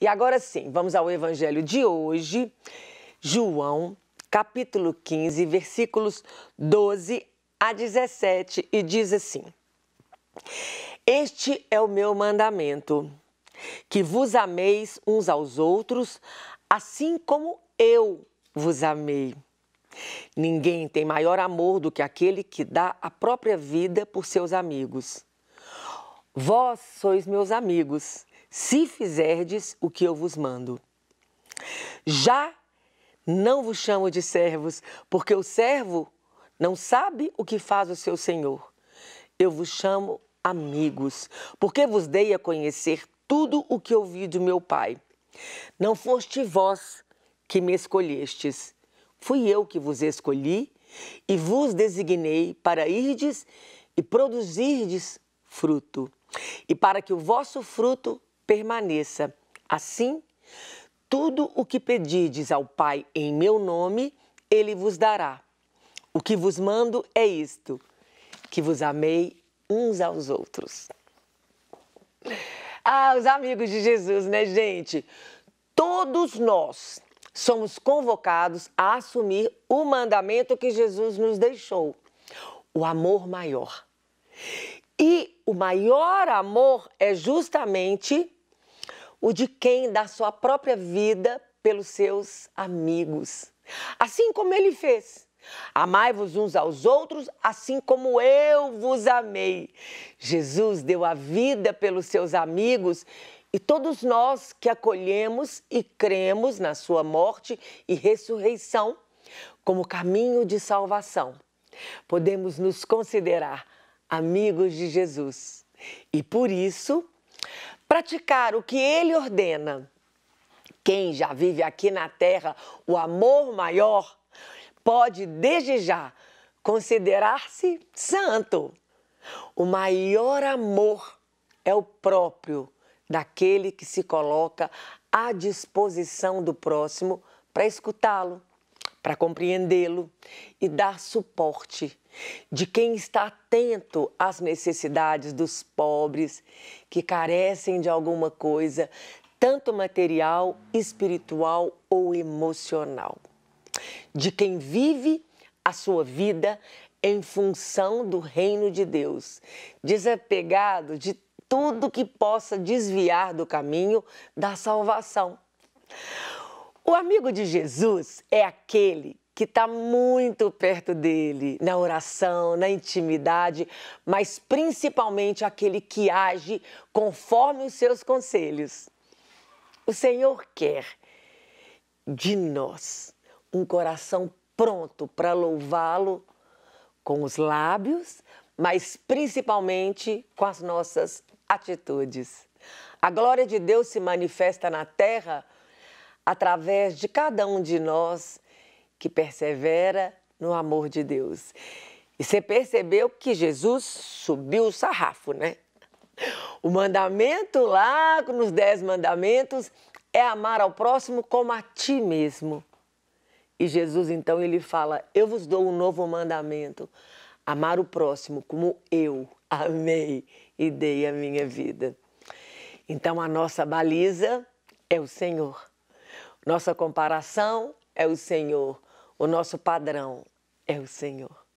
E agora sim, vamos ao evangelho de hoje, João, capítulo 15, versículos 12 a 17, e diz assim: Este é o meu mandamento, que vos ameis uns aos outros, assim como eu vos amei. Ninguém tem maior amor do que aquele que dá a própria vida por seus amigos. Vós sois meus amigos se fizerdes o que eu vos mando. Já não vos chamo de servos, porque o servo não sabe o que faz o seu senhor. Eu vos chamo amigos, porque vos dei a conhecer tudo o que ouvi do meu Pai. Não foste vós que me escolhestes, fui eu que vos escolhi e vos designei para irdes e produzirdes fruto, e para que o vosso fruto permaneça. Assim, tudo o que pedirdes ao Pai em meu nome, ele vos dará. O que vos mando é isto: que vos amei uns aos outros. Ah, os amigos de Jesus, né, gente? Todos nós somos convocados a assumir o mandamento que Jesus nos deixou: o amor maior. E o maior amor é justamente ou de quem dá sua própria vida pelos seus amigos. Assim como ele fez. Amai-vos uns aos outros, assim como eu vos amei. Jesus deu a vida pelos seus amigos e todos nós que acolhemos e cremos na sua morte e ressurreição como caminho de salvação, podemos nos considerar amigos de Jesus. E por isso, praticar o que ele ordena. Quem já vive aqui na terra o amor maior pode, desde já, considerar-se santo. O maior amor é o próprio daquele que se coloca à disposição do próximo para escutá-lo, para compreendê-lo e dar suporte de quem está atento às necessidades dos pobres que carecem de alguma coisa, tanto material, espiritual ou emocional. De quem vive a sua vida em função do reino de Deus, desapegado de tudo que possa desviar do caminho da salvação. O amigo de Jesus é aquele que está muito perto dele, na oração, na intimidade, mas principalmente aquele que age conforme os seus conselhos. O Senhor quer de nós um coração pronto para louvá-lo com os lábios, mas principalmente com as nossas atitudes. A glória de Deus se manifesta na terra através de cada um de nós que persevera no amor de Deus. E você percebeu que Jesus subiu o sarrafo, né? O mandamento lá nos Dez Mandamentos é amar ao próximo como a ti mesmo. E Jesus então ele fala: Eu vos dou um novo mandamento, amar o próximo como eu amei e dei a minha vida. Então a nossa baliza é o Senhor. Nossa comparação é o Senhor, o nosso padrão é o Senhor.